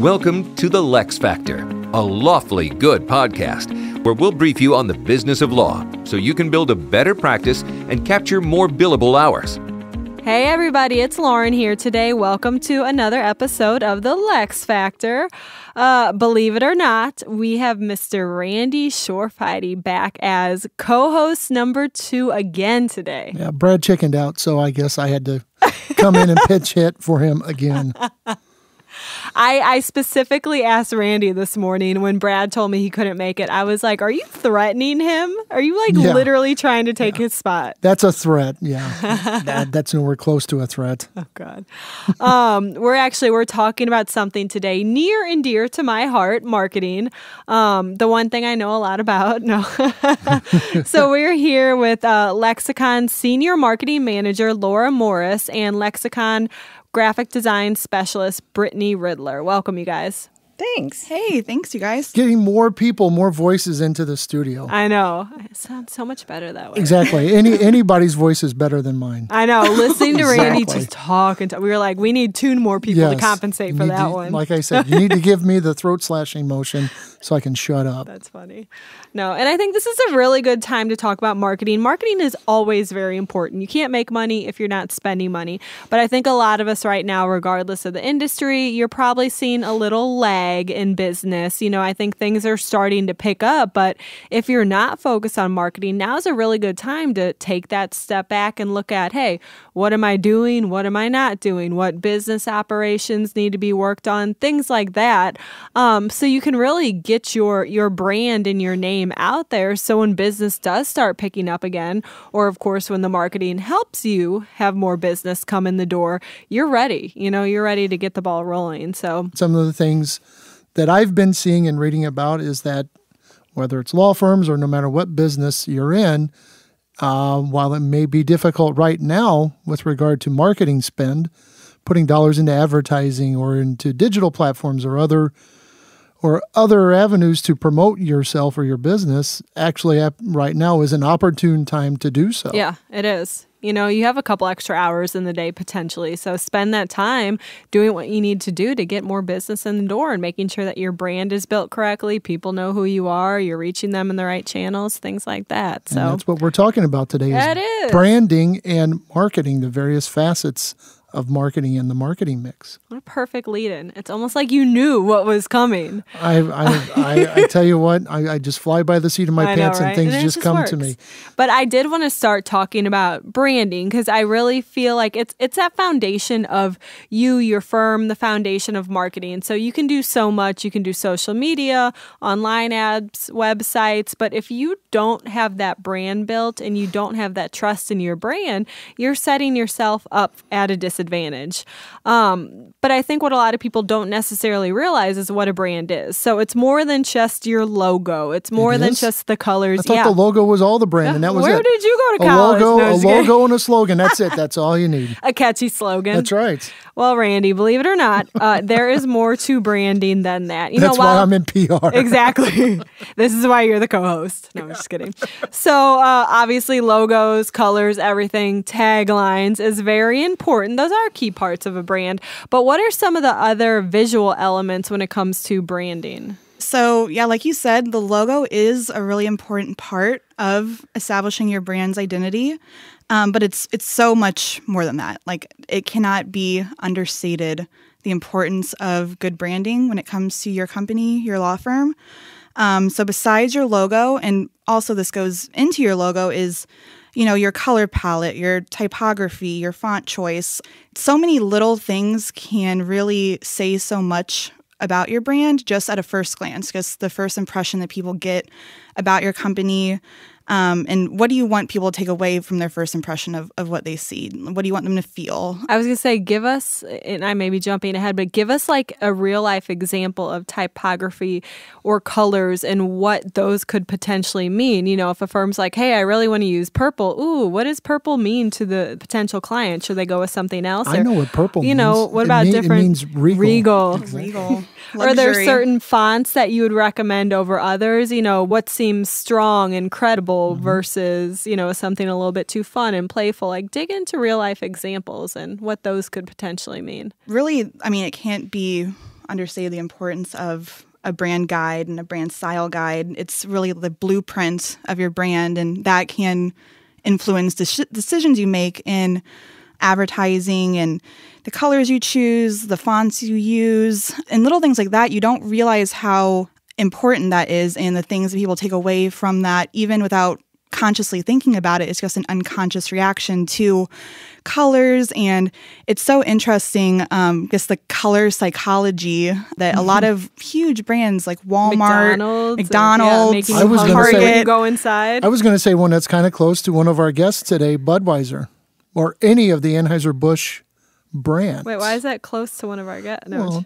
Welcome to The Lex Factor, a lawfully good podcast where we'll brief you on the business of law so you can build a better practice and capture more billable hours. Hey, everybody, it's Lauren here today. Welcome to another episode of The Lex Factor. Uh, believe it or not, we have Mr. Randy Shorefidey back as co host number two again today. Yeah, Brad chickened out, so I guess I had to come in and pitch hit for him again. I, I specifically asked Randy this morning when Brad told me he couldn't make it. I was like, Are you threatening him? Are you like yeah. literally trying to take yeah. his spot? That's a threat. Yeah. that, that's nowhere close to a threat. Oh, God. um, we're actually, we're talking about something today near and dear to my heart marketing. Um, the one thing I know a lot about. No. so we're here with uh, Lexicon Senior Marketing Manager Laura Morris and Lexicon graphic design specialist Brittany Riddler. Welcome, you guys. Thanks. Hey, thanks, you guys. Getting more people, more voices into the studio. I know. It sounds so much better that way. Exactly. Any anybody's voice is better than mine. I know. Listening to exactly. Randy just talk and talk, we were like, we need two more people yes. to compensate for that to, one. Like I said, you need to give me the throat slashing motion so I can shut up. That's funny. No, and I think this is a really good time to talk about marketing. Marketing is always very important. You can't make money if you're not spending money. But I think a lot of us right now, regardless of the industry, you're probably seeing a little lag lag in business. You know, I think things are starting to pick up, but if you're not focused on marketing, now's a really good time to take that step back and look at, hey, what am I doing? What am I not doing? What business operations need to be worked on? Things like that. Um, so you can really get your your brand and your name out there. So when business does start picking up again, or of course when the marketing helps you have more business come in the door, you're ready. You know, you're ready to get the ball rolling. So some of the things that I've been seeing and reading about is that whether it's law firms or no matter what business you're in, uh, while it may be difficult right now with regard to marketing spend, putting dollars into advertising or into digital platforms or other or other avenues to promote yourself or your business, actually, right now is an opportune time to do so. Yeah, it is. You know, you have a couple extra hours in the day potentially. So spend that time doing what you need to do to get more business in the door and making sure that your brand is built correctly. People know who you are. You're reaching them in the right channels, things like that. So and that's what we're talking about today. That is, is branding and marketing, the various facets of marketing and the marketing mix. What a perfect lead in. It's almost like you knew what was coming. I, I, I, I tell you what, I, I, just fly by the seat of my pants know, right? and things and just, just, come works. to me. But I did want to start talking about branding because I really feel like it's it's that foundation of you, your firm, the foundation of marketing. So you can do so much. You can do social media, online ads, websites, but if you don't have that brand built and you don't have that trust in your brand, you're setting yourself up at a disadvantage disadvantage. Um, but I think what a lot of people don't necessarily realize is what a brand is. So it's more than just your logo. It's more it than just the colors. I thought yeah. the logo was all the brand, and that was where it. did you go to college? A logo, no, a logo, and a slogan. That's it. That's all you need. a catchy slogan. That's right. Well, Randy, believe it or not, uh, there is more to branding than that. You That's know, while, why I'm in PR. exactly. this is why you're the co-host. No, I'm just kidding. So uh, obviously, logos, colors, everything, taglines is very important. Those are key parts of a brand. But what are some of the other visual elements when it comes to branding? So, yeah, like you said, the logo is a really important part of establishing your brand's identity. Um, but it's it's so much more than that. Like it cannot be understated the importance of good branding when it comes to your company, your law firm. Um, so besides your logo, and also this goes into your logo, is you know, your color palette, your typography, your font choice. So many little things can really say so much about your brand just at a first glance, because the first impression that people get about your company um, and what do you want people to take away from their first impression of, of what they see? What do you want them to feel? I was going to say, give us, and I may be jumping ahead, but give us like a real life example of typography or colors and what those could potentially mean. You know, if a firm's like, hey, I really want to use purple, ooh, what does purple mean to the potential client? Should they go with something else? I know what purple You know, means. what it about mean, different? means regal. Regal. regal. Are there certain fonts that you would recommend over others? You know, what seems strong and credible? mm-hmm. versus, you know, something a little bit too fun and playful. Like dig into real life examples and what those could potentially mean. Really, I mean, it can't be understated the importance of a brand guide and a brand style guide. It's really the blueprint of your brand, and that can influence the decisions you make in advertising and the colors you choose, the fonts you use, and little things like that. You don't realize how important that is and the things that people take away from that, even without consciously thinking about it. It's just an unconscious reaction to colors. And it's so interesting, um, just the color psychology that mm-hmm. a lot mm-hmm. of huge brands like Walmart, McDonald's, McDonald's and, yeah, I was Target. Say, go inside. I was going to say one that's kind of close to one of our guests today, Budweiser, or any of the Anheuser-Busch brands. Wait, why is that close to one of our guests? No, well,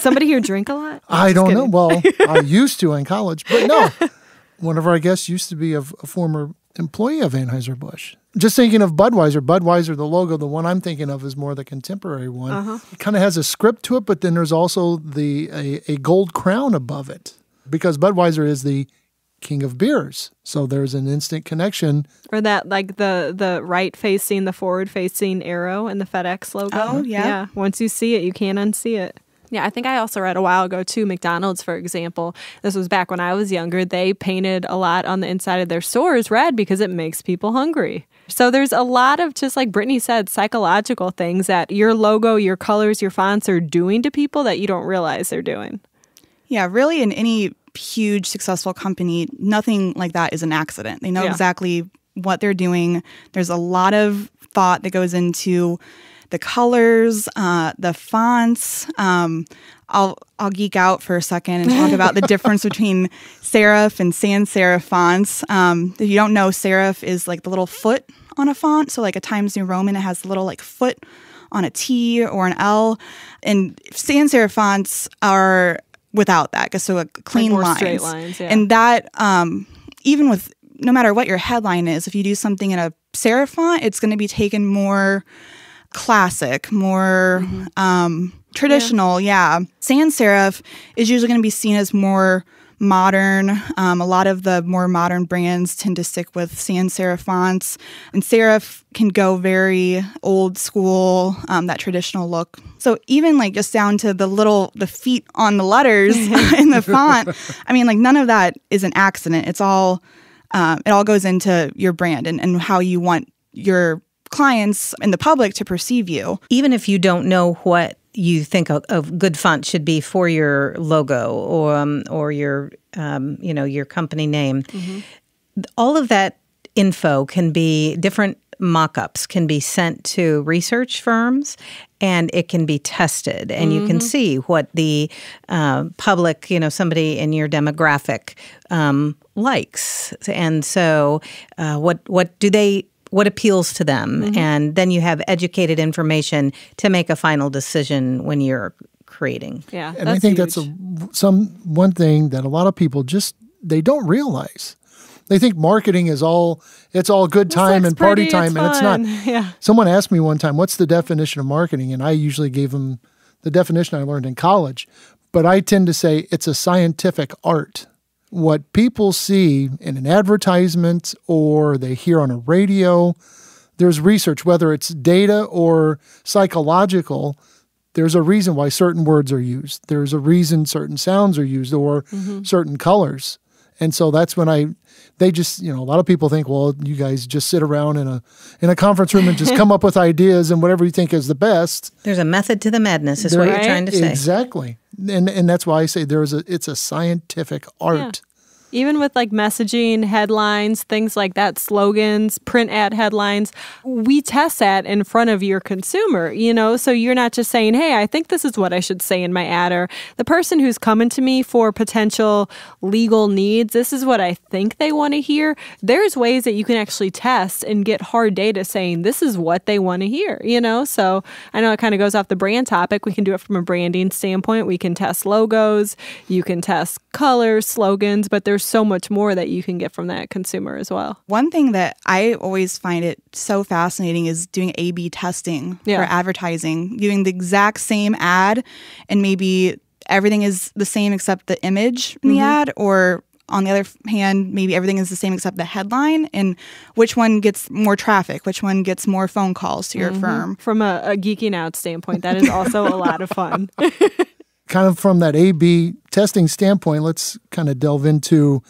somebody here drink a lot? I'm I don't kidding. know. Well, I used to in college, but no. One of our guests used to be a, a former employee of Anheuser-Busch. Just thinking of Budweiser, Budweiser, the logo, the one I'm thinking of is more the contemporary one. Uh -huh. It kind of has a script to it, but then there's also the a, a gold crown above it because Budweiser is the king of beers. So there's an instant connection. Or that like the the right facing, the forward facing arrow and the FedEx logo. Oh yeah. yeah. Once you see it, you can't unsee it. Yeah, I think I also read a while ago too. McDonald's, for example, this was back when I was younger. They painted a lot on the inside of their stores red because it makes people hungry. So there's a lot of just like Brittany said, psychological things that your logo, your colors, your fonts are doing to people that you don't realize they're doing. Yeah, really, in any huge successful company, nothing like that is an accident. They know yeah. exactly what they're doing. There's a lot of thought that goes into the colors, uh, the fonts. Um, I'll I'll geek out for a second and talk about the difference between serif and sans serif fonts. Um, if you don't know, serif is like the little foot on a font. So like a Times New Roman, it has the little like foot on a T or an L, and sans serif fonts are without that, so a clean like lines. lines yeah. And that um, even with no matter what your headline is, if you do something in a serif font, it's going to be taken more classic, more mm-hmm. um, traditional. Yeah. yeah. Sans serif is usually going to be seen as more modern. Um, a lot of the more modern brands tend to stick with sans serif fonts, and serif can go very old school, um, that traditional look. So even like just down to the little the feet on the letters in the font. I mean, like none of that is an accident. It's all um, it all goes into your brand and, and how you want your clients and the public to perceive you. Even if you don't know what you think a, a good font should be for your logo or um, or your um, you know your company name, mm -hmm. all of that info can be different mock-ups can be sent to research firms and it can be tested and mm -hmm. you can mm-hmm. see what the uh, public you know somebody in your demographic um, likes and so uh, what what do they what appeals to them mm-hmm. and then you have educated information to make a final decision when you're creating yeah and i think huge. that's a, some one thing that a lot of people just they don't realize they think marketing is all it's all good time and party pretty, time it's and it's not yeah. someone asked me one time what's the definition of marketing and i usually gave them the definition i learned in college but i tend to say it's a scientific art what people see in an advertisement or they hear on a radio. There's research, whether it's data or psychological, there's a reason why certain words are used. There's a reason certain sounds are used or mm-hmm. certain colors. And so that's when I, they just, you know, a lot of people think, well, you guys just sit around in a in a conference room and just come up with ideas and whatever you think is the best. There's a method to the madness, is there, what you're trying to say. Exactly, and and that's why I say there's a it's a scientific art even with like messaging, headlines, things like that, slogans, print ad headlines, we test that in front of your consumer, you know? So you're not just saying, hey, I think this is what I should say in my ad, or the person who's coming to me for potential legal needs, this is what I think they want to hear. There's ways that you can actually test and get hard data saying this is what they want to hear, you know? So I know it kind of goes off the brand topic. We can do it from a branding standpoint. We can test logos, you can test colors, slogans, but there's so much more that you can get from that consumer as well. One thing that I always find it so fascinating is doing A B testing yeah. for advertising, doing the exact same ad and maybe everything is the same except the image in mm-hmm. the ad or on the other hand, maybe everything is the same except the headline, and which one gets more traffic, which one gets more phone calls to your mm-hmm. firm. From a, a geeking out standpoint, that is also a lot of fun. kind of from that A B testing standpoint, let's kind of delve into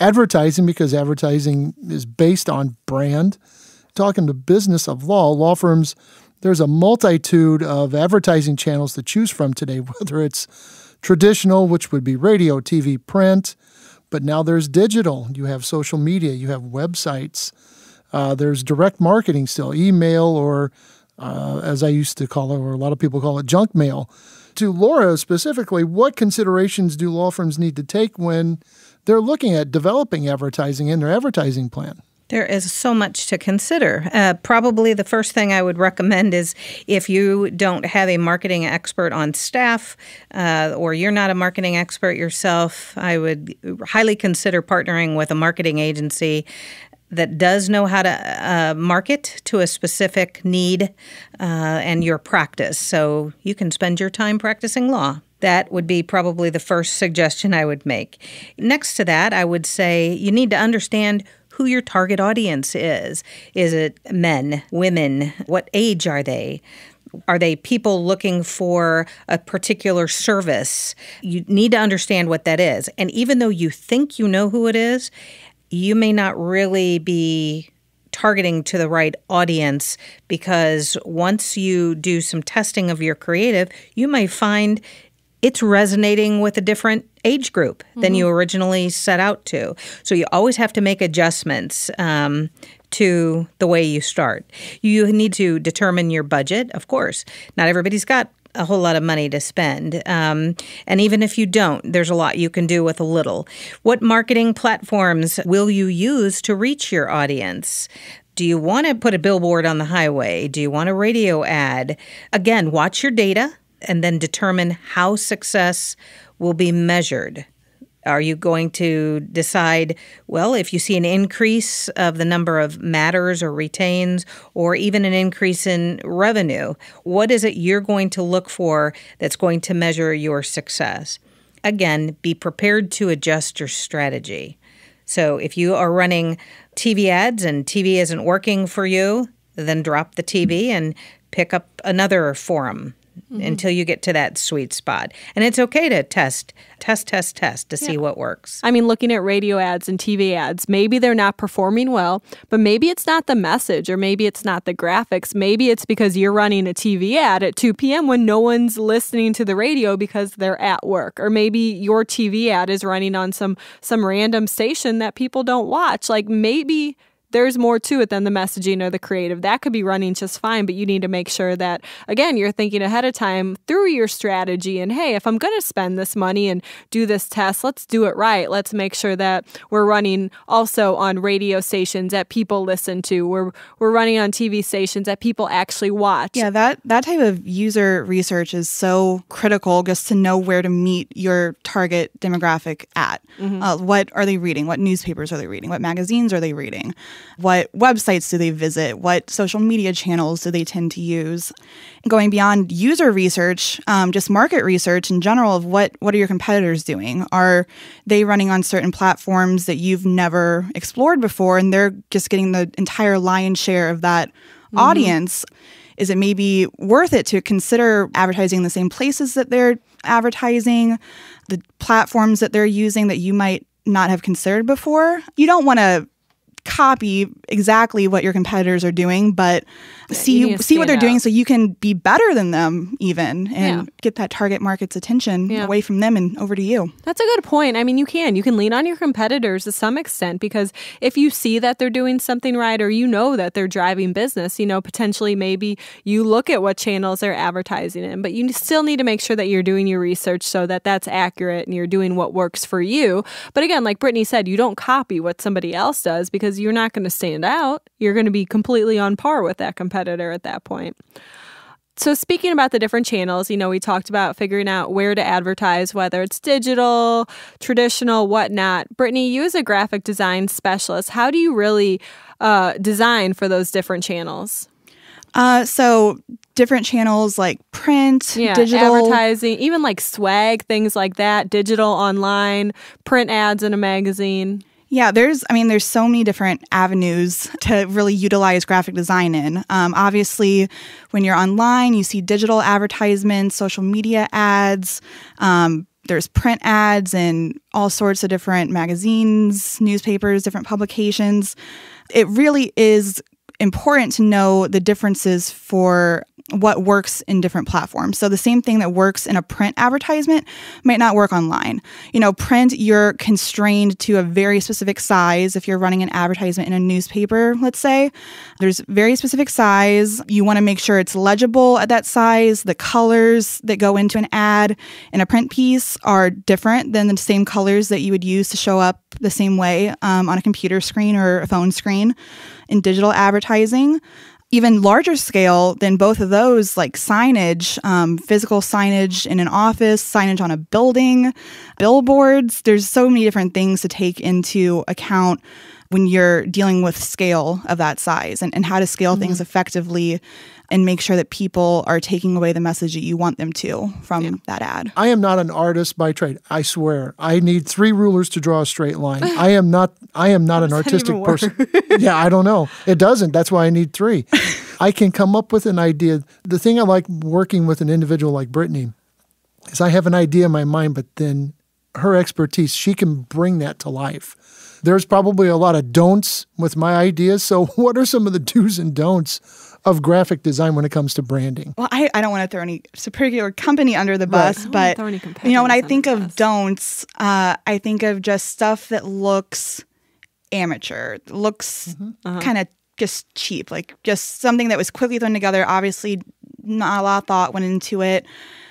advertising because advertising is based on brand. Talking to business of law, law firms, there's a multitude of advertising channels to choose from today, whether it's traditional, which would be radio, TV, print, but now there's digital. You have social media, you have websites, uh, there's direct marketing still, email, or uh, as I used to call it, or a lot of people call it junk mail to Laura specifically, what considerations do law firms need to take when they're looking at developing advertising in their advertising plan? There is so much to consider. Uh, probably the first thing I would recommend is if you don't have a marketing expert on staff uh, or you're not a marketing expert yourself, I would highly consider partnering with a marketing agency that does know how to uh, market to a specific need uh, and your practice. So you can spend your time practicing law. That would be probably the first suggestion I would make. Next to that, I would say you need to understand who your target audience is. Is it men, women? What age are they? Are they people looking for a particular service? You need to understand what that is. And even though you think you know who it is, you may not really be targeting to the right audience because once you do some testing of your creative, you may find it's resonating with a different age group mm -hmm. than mm-hmm. you originally set out to. So you always have to make adjustments um, to the way you start. You need to determine your budget, of course. Not everybody's got a whole lot of money to spend. Um, and even if you don't, there's a lot you can do with a little. What marketing platforms will you use to reach your audience? Do you want to put a billboard on the highway? Do you want a radio ad? Again, watch your data and then determine how success will be measured. Are you going to decide, well, if you see an increase of the number of matters or retains or even an increase in revenue, what is it you're going to look for that's going to measure your success? Again, be prepared to adjust your strategy. So if you are running TV ads and TV isn't working for you, then drop the TV and pick up another forum Mm-hmm. mm-hmm. until you get to that sweet spot. And it's okay to test, test, test, test to yeah. see what works. I mean, looking at radio ads and TV ads, maybe they're not performing well, but maybe it's not the message or maybe it's not the graphics. Maybe it's because you're running a TV ad at 2 p.m. when no one's listening to the radio because they're at work. Or maybe your TV ad is running on some some random station that people don't watch. Like maybe there's more to it than the messaging or the creative. That could be running just fine, but you need to make sure that, again, you're thinking ahead of time through your strategy. And hey, if I'm going to spend this money and do this test, let's do it right. Let's make sure that we're running also on radio stations that people listen to. We're, we're running on TV stations that people actually watch. Yeah, that, that type of user research is so critical just to know where to meet your target demographic at. Mm -hmm. uh, what are they reading? What newspapers are they reading? What magazines are they reading? What websites do they visit? What social media channels do they tend to use? Going beyond user research, um, just market research in general of what, what are your competitors doing? Are they running on certain platforms that you've never explored before and they're just getting the entire lion's share of that mm-hmm. audience? is it maybe worth it to consider advertising the same places that they're advertising, the platforms that they're using that you might not have considered before? You don't want to copy exactly what your competitors are doing, but see see what they're out. doing so you can be better than them even and yeah. get that target market's attention yeah. away from them and over to you. That's a good point. I mean, you can. You can lean on your competitors to some extent because if you see that they're doing something right or you know that they're driving business, you know, potentially maybe you look at what channels they're advertising in, but you still need to make sure that you're doing your research so that that's accurate and you're doing what works for you. But again, like Brittany said, you don't copy what somebody else does because because you're not going to stand out. You're going to be completely on par with that competitor at that point. So, speaking about the different channels, you know, we talked about figuring out where to advertise, whether it's digital, traditional, whatnot. Brittany, you as a graphic design specialist, how do you really uh, design for those different channels? Uh, so different channels like print, yeah, digital advertising, even like swag, things like that, digital, online, print ads in a magazine. Yeah, there's, I mean, there's so many different avenues to really utilize graphic design in. Um, obviously, when you're online, you see digital advertisements, social media ads, um, there's print ads and all sorts of different magazines, newspapers, different publications. It really is important to know the differences for what works in different platforms. So the same thing that works in a print advertisement might not work online. You know, print you're constrained to a very specific size if you're running an advertisement in a newspaper, let's say. There's very specific size. You want to make sure it's legible at that size. The colors that go into an ad in a print piece are different than the same colors that you would use to show up the same way um, on a computer screen or a phone screen in digital advertising even larger scale than both of those, like signage, um, physical signage in an office, signage on a building, billboards. There's so many different things to take into account when you're dealing with scale of that size and, and how to scale mm-hmm. things effectively and make sure that people are taking away the message that you want them to from yeah. that ad. I am not an artist by trade. I swear. I need three rulers to draw a straight line. I am not I am not an artistic person. yeah, I don't know. It doesn't. That's why I need three. I can come up with an idea. The thing I like working with an individual like Brittany is I have an idea in my mind, but then her expertise, she can bring that to life there's probably a lot of don'ts with my ideas. So, what are some of the do's and don'ts of graphic design when it comes to branding? Well, I, I don't want to throw any particular company under the bus, right. but you know, when I think of don'ts, uh, I think of just stuff that looks amateur, looks mm -hmm. uh -huh. kind of just cheap, like just something that was quickly thrown together. Obviously, not a lot of thought went into it.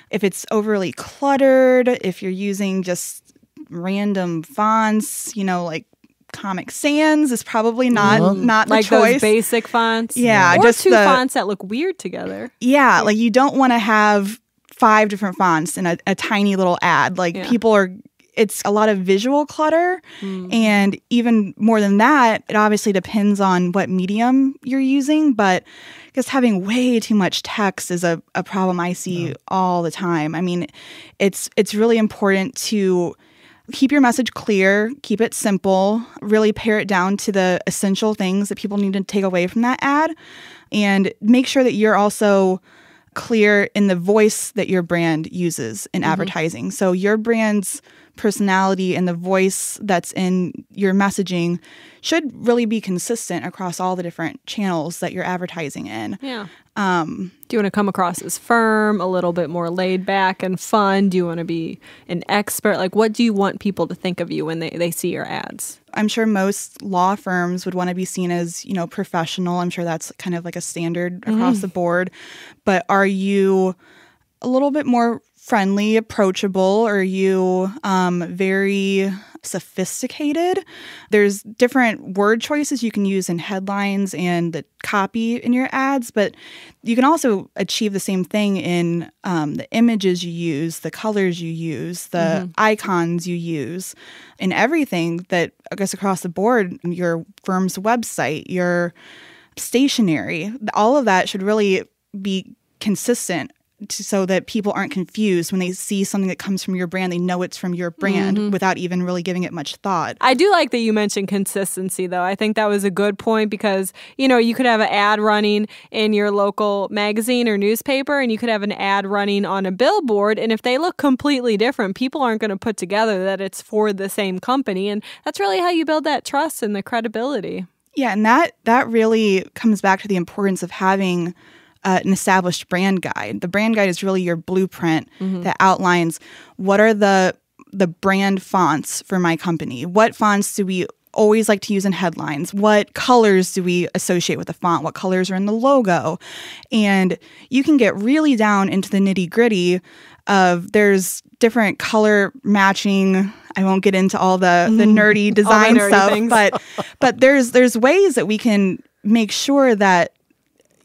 If it's overly cluttered, if you're using just random fonts, you know, like Comic Sans is probably not well, uh-huh. not like the choice. basic fonts. Yeah, or just two the, fonts that look weird together. Yeah, like you don't want to have five different fonts in a, a tiny little ad. Like yeah. people are it's a lot of visual clutter. Mm. And even more than that, it obviously depends on what medium you're using. But I guess having way too much text is a, a problem I see yeah. all the time. I mean, it's it's really important to keep your message clear, keep it simple, really pare it down to the essential things that people need to take away from that ad, and make sure that you're also clear in the voice that your brand uses in mm-hmm. advertising. So your brand's personality and the voice that's in your messaging should really be consistent across all the different channels that you're advertising in. Yeah. Um, do you want to come across as firm, a little bit more laid back and fun? Do you want to be an expert? Like, what do you want people to think of you when they, they see your ads? I'm sure most law firms would want to be seen as, you know, professional. I'm sure that's kind of like a standard across mm. the board. But are you a little bit more friendly, approachable? Are you um, very sophisticated? There's different word choices you can use in headlines and the copy in your ads, but you can also achieve the same thing in um, the images you use, the colors you use, the mm -hmm. icons you use, and everything that, I guess, across the board, your firm's website, your stationery, all of that should really be consistent to, so that people aren't confused when they see something that comes from your brand, they know it's from your brand mm -hmm. without even really giving it much thought. I do like that you mentioned consistency, though. I think that was a good point because, you know, you could have an ad running in your local magazine or newspaper, and you could have an ad running on a billboard. And if they look completely different, people aren't going to put together that it's for the same company. And that's really how you build that trust and the credibility. Yeah, and that that really comes back to the importance of having uh, an established brand guide. The brand guide is really your blueprint mm-hmm. that outlines what are the the brand fonts for my company. What fonts do we always like to use in headlines? What colors do we associate with the font? What colors are in the logo? And you can get really down into the nitty gritty of there's different color matching. I won't get into all the the mm. nerdy design the nerdy stuff, things. but but there's there's ways that we can make sure that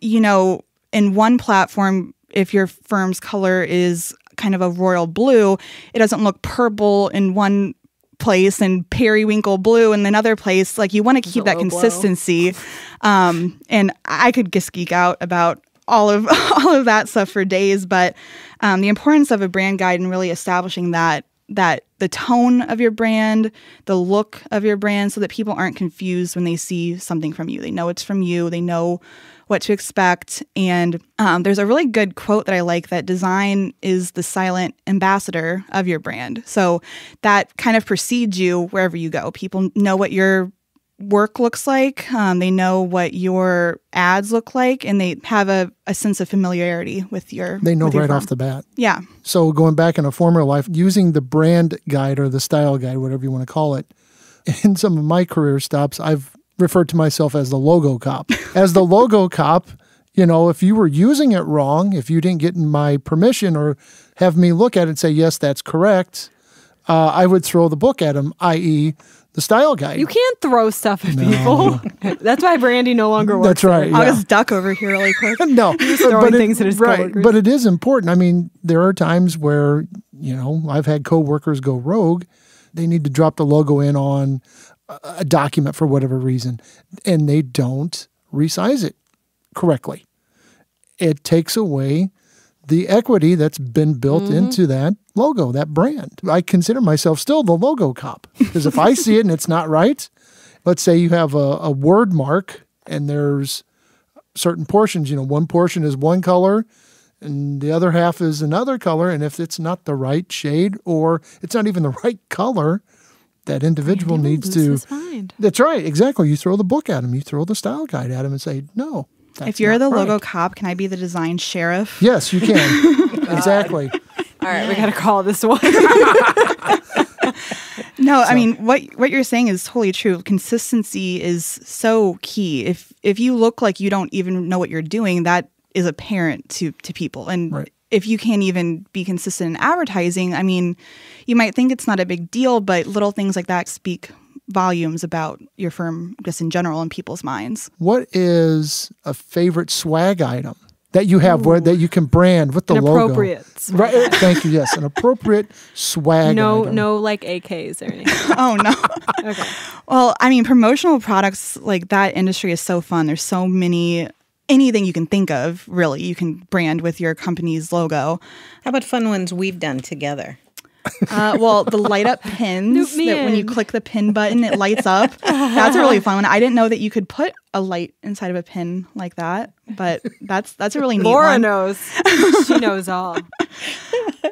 you know in one platform, if your firm's color is kind of a royal blue, it doesn't look purple in one place and periwinkle blue in another place. Like you want to keep that consistency. Um, and I could just geek out about all of all of that stuff for days, but um, the importance of a brand guide and really establishing that that the tone of your brand, the look of your brand, so that people aren't confused when they see something from you. They know it's from you. They know what to expect. And um, there's a really good quote that I like that design is the silent ambassador of your brand. So that kind of precedes you wherever you go. People know what your work looks like, um, they know what your ads look like, and they have a, a sense of familiarity with your. They know right off the bat. Yeah. So going back in a former life, using the brand guide or the style guide, whatever you want to call it, in some of my career stops, I've refer to myself as the logo cop. As the logo cop, you know, if you were using it wrong, if you didn't get my permission or have me look at it and say, yes, that's correct, uh, I would throw the book at him, i.e., the style guide. You can't throw stuff at no. people. that's why Brandy no longer works. That's right. I'll just duck over here really quick. no, He's throwing things it, at his right, But it is important. I mean, there are times where you know I've had coworkers go rogue. They need to drop the logo in on a document for whatever reason and they don't resize it correctly. It takes away the equity that's been built mm -hmm. into that logo, that brand. I consider myself still the logo cop because if I see it and it's not right, let's say you have a, a word mark and there's certain portions, you know, one portion is one color and the other half is another color. And if it's not the right shade or it's not even the right color, that individual needs to. That's right, exactly. You throw the book at him, you throw the style guide at him, and say, "No." if you're the right. logo cop, can I be the design sheriff? Yes, you can. exactly. All right, we got to call this one. no, so. I mean what what you're saying is totally true. Consistency is so key. If if you look like you don't even know what you're doing, that is apparent to to people and right if you can't even be consistent in advertising, I mean, you might think it's not a big deal, but little things like that speak volumes about your firm just in general in people's minds. What is a favorite swag item? That you have Ooh. where that you can brand with the an logo. Appropriate. Swag. Right. Eh, thank you. Yes. An appropriate swag. No, item. no like AKs or anything. oh no. okay. Well, I mean promotional products like that industry is so fun. There's so many anything you can think of, really, you can brand with your company's logo. How about fun ones we've done together? Uh, well, the light up pins that in. when you click the pin button, it lights up. That's a really fun one. I didn't know that you could put a light inside of a pin like that, but that's that's a really neat Laura one. knows. she knows all.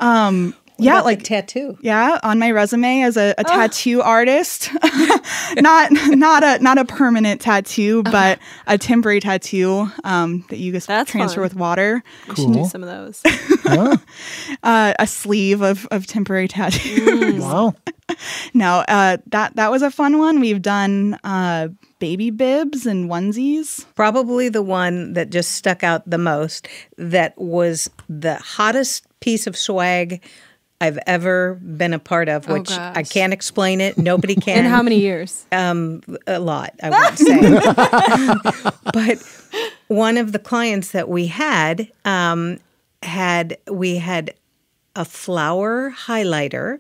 Um, yeah, like tattoo. Yeah, on my resume as a, a oh. tattoo artist, not not a not a permanent tattoo, but a temporary tattoo um, that you just That's transfer fun. with water. Cool. do some of those. yeah. uh, a sleeve of of temporary tattoos. Mm. Wow. no, uh, that that was a fun one. We've done uh, baby bibs and onesies. Probably the one that just stuck out the most. That was the hottest piece of swag I've ever been a part of, oh, which oh I can't explain it. Nobody can. In how many years? Um, a lot, I would say. but one of the clients that we had um, had we had a flower highlighter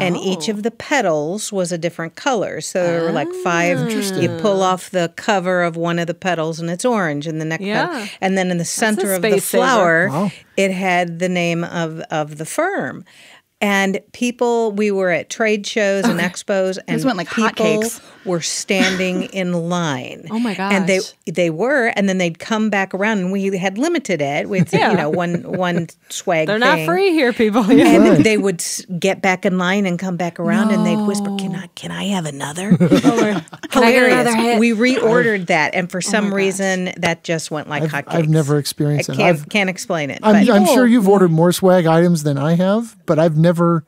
and each oh. of the petals was a different color. So there oh. were like five. You pull off the cover of one of the petals and it's orange, and the next yeah. petal. And then in the center of the flower, wow. it had the name of, of the firm. And people, we were at trade shows and expos, and this went like hotcakes were standing in line. Oh my gosh! And they they were, and then they'd come back around, and we had limited it with yeah. you know one one swag. They're thing. not free here, people. Yeah. And right. they would get back in line and come back around, no. and they'd whisper, "Can I can I have another?" oh, hilarious. Another we reordered that, and for oh some oh reason gosh. that just went like I've, hotcakes. I've never experienced it. I can't, can't, explain it. I'm, I'm sure you've ordered more swag items than I have, but I've never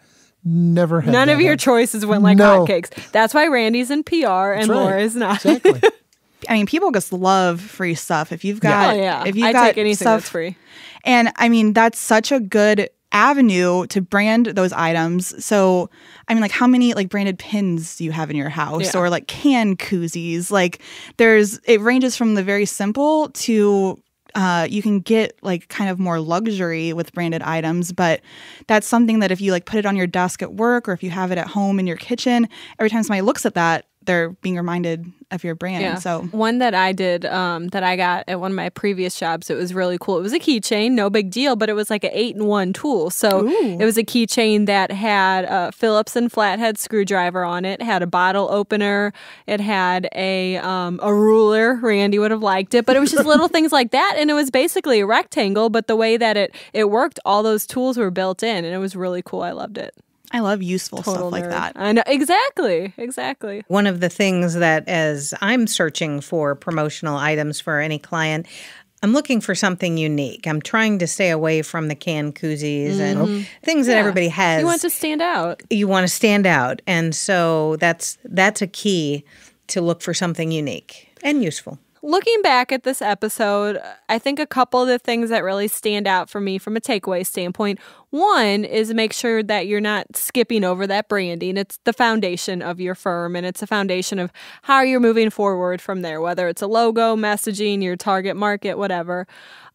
Never had none of your choices went like no. hotcakes. That's why Randy's in PR and right. Laura's not. Exactly. I mean, people just love free stuff. If you've got, yeah. Oh, yeah. if you got anything stuff, that's free, and I mean, that's such a good avenue to brand those items. So, I mean, like, how many like branded pins do you have in your house, yeah. or like can koozies? Like, there's it ranges from the very simple to uh, you can get like kind of more luxury with branded items, but that's something that if you like put it on your desk at work or if you have it at home in your kitchen, every time somebody looks at that, they're being reminded of your brand. Yeah. So one that I did um, that I got at one of my previous jobs, it was really cool. It was a keychain, no big deal, but it was like an eight in one tool. So Ooh. it was a keychain that had a Phillips and flathead screwdriver on it, had a bottle opener, it had a um, a ruler. Randy would have liked it, but it was just little things like that, and it was basically a rectangle. But the way that it it worked, all those tools were built in, and it was really cool. I loved it. I love useful Total stuff nerd. like that. I know exactly, exactly. One of the things that as I'm searching for promotional items for any client, I'm looking for something unique. I'm trying to stay away from the canned koozies mm-hmm. and things that yeah. everybody has. You want to stand out. You want to stand out, and so that's that's a key to look for something unique and useful looking back at this episode, I think a couple of the things that really stand out for me from a takeaway standpoint. One is make sure that you're not skipping over that branding. It's the foundation of your firm and it's a foundation of how you're moving forward from there, whether it's a logo, messaging, your target market, whatever.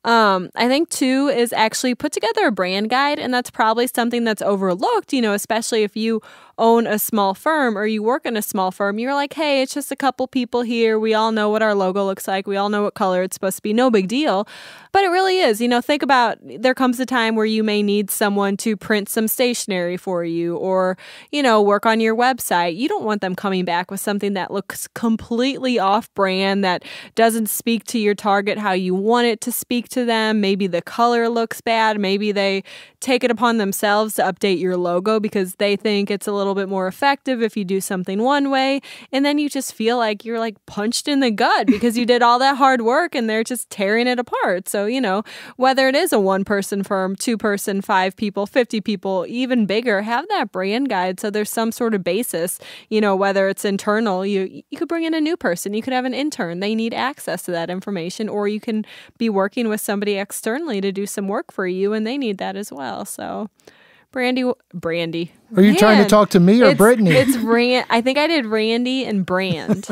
Um, I think two is actually put together a brand guide, and that's probably something that's overlooked, you know, especially if you own a small firm or you work in a small firm, you're like, hey, it's just a couple people here. We all know what our logo looks like. We all know what color it's supposed to be. No big deal. But it really is. You know, think about there comes a time where you may need someone to print some stationery for you or, you know, work on your website. You don't want them coming back with something that looks completely off brand, that doesn't speak to your target how you want it to speak to them. Maybe the color looks bad. Maybe they take it upon themselves to update your logo because they think it's a little little bit more effective if you do something one way. And then you just feel like you're like punched in the gut because you did all that hard work and they're just tearing it apart. So, you know, whether it is a one person firm, two person, five people, 50 people, even bigger, have that brand guide. So there's some sort of basis, you know, whether it's internal, you, you could bring in a new person, you could have an intern, they need access to that information, or you can be working with somebody externally to do some work for you and they need that as well. So, Brandy, Brandy. Are you Man, trying to talk to me or it's, Brittany? It's Rand. I think I did Randy and Brand.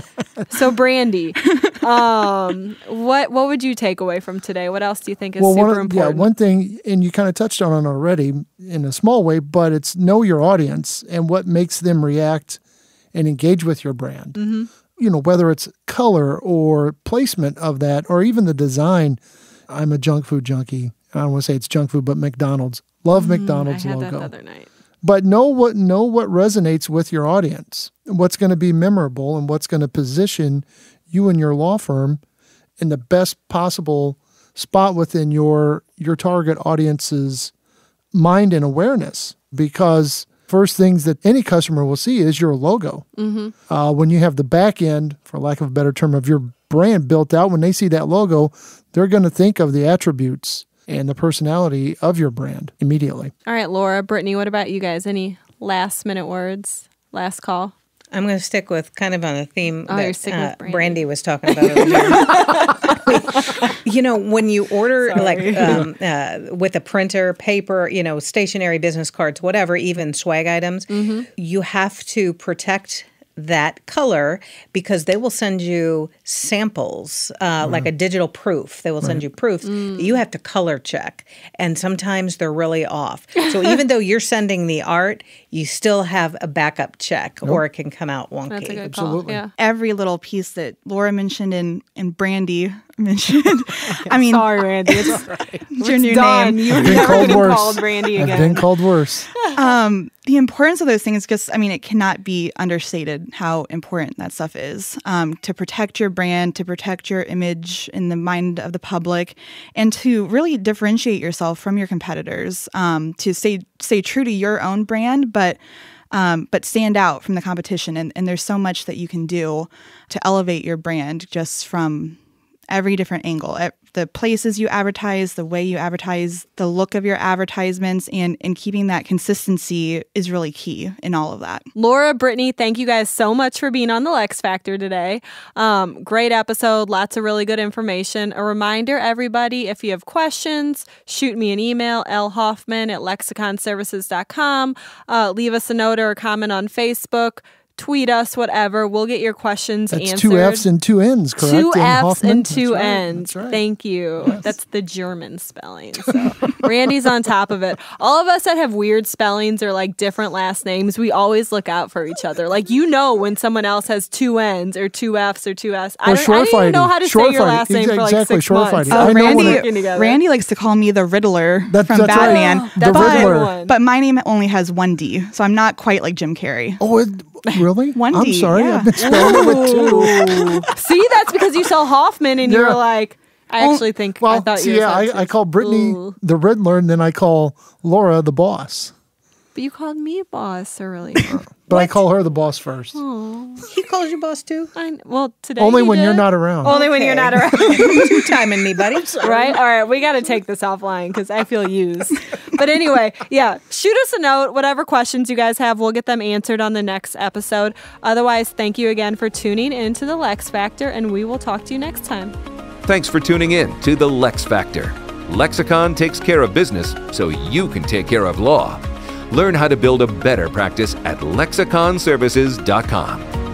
so Brandy, um, what what would you take away from today? What else do you think is well, super one, important? Yeah, one thing, and you kind of touched on it already in a small way, but it's know your audience and what makes them react and engage with your brand. Mm -hmm. You know, whether it's color or placement of that, or even the design. I'm a junk food junkie. I don't want to say it's junk food, but McDonald's Love mm, McDonald's logo. But know what know what resonates with your audience what's going to be memorable and what's going to position you and your law firm in the best possible spot within your your target audience's mind and awareness because first things that any customer will see is your logo. Mm -hmm. uh, when you have the back end, for lack of a better term, of your brand built out, when they see that logo, they're going to think of the attributes and the personality of your brand immediately. All right, Laura, Brittany, what about you guys? Any last minute words? Last call? I'm going to stick with kind of on the theme oh, that uh, Brandy. Brandy. was talking about. you know, when you order Sorry. like um, uh, with a printer, paper, you know, stationery, business cards, whatever, even swag items, mm -hmm. you have to protect that color because they will send you samples, uh, right. Mm-hmm. like a digital proof. They will right. send you proofs mm. you have to color check. And sometimes they're really off. So even though you're sending the art, you still have a backup check nope. or it can come out wonky. Absolutely. Yeah. Every little piece that Laura mentioned in, in Brandy mentioned. Okay, I mean, sorry, Randy. It's, it's your new done. name. You've been called worse. Called Randy again. I've been called worse. um, the importance of those things, because I mean, it cannot be understated how important that stuff is um, to protect your brand, to protect your image in the mind of the public, and to really differentiate yourself from your competitors. Um, to stay stay true to your own brand, but um, but stand out from the competition. And, and, there's so much that you can do to elevate your brand just from every different angle the places you advertise the way you advertise the look of your advertisements and and keeping that consistency is really key in all of that laura brittany thank you guys so much for being on the lex factor today um, great episode lots of really good information a reminder everybody if you have questions shoot me an email l hoffman at lexiconservices.com uh, leave us a note or a comment on facebook tweet us, whatever. We'll get your questions That's answered. Two F's and two N's, correct? Two F's Hoffman? and two right, N's. Right. Thank you. Yes. That's the German spelling. So Randy's on top of it. All of us that have weird spellings or like different last names, we always look out for each other. Like you know when someone else has two N's or two F's or two F's. I, don't, I don't even know how to shore say fighting. your last name exactly, for like six months. Uh, Randy, Randy likes to call me the Riddler that's, from that's Batman. Right. The but, Riddler. But my name only has one D, so I'm not quite like Jim Carrey. Oh, it, really? One D. I'm sorry, yeah. I've been spelling it with two. See, that's because you saw Hoffman and yeah. you were like, I oh, actually think well, I thought see, you. Yeah, I, I, call Brittany Ooh. the Riddler, and then I call Laura the boss. But you called me boss earlier. but I call her the boss first. Aww. He calls you boss too. I, well, today only when did. you're not around. Only when you're not around. Two timing me, buddy. Right? All right, we got to take this offline because I feel used. but anyway, yeah, shoot us a note. Whatever questions you guys have, we'll get them answered on the next episode. Otherwise, thank you again for tuning in to the Lex Factor, and we will talk to you next time. Thanks for tuning in to the Lex Factor. Lexicon takes care of business so you can take care of law. Learn how to build a better practice at lexiconservices.com.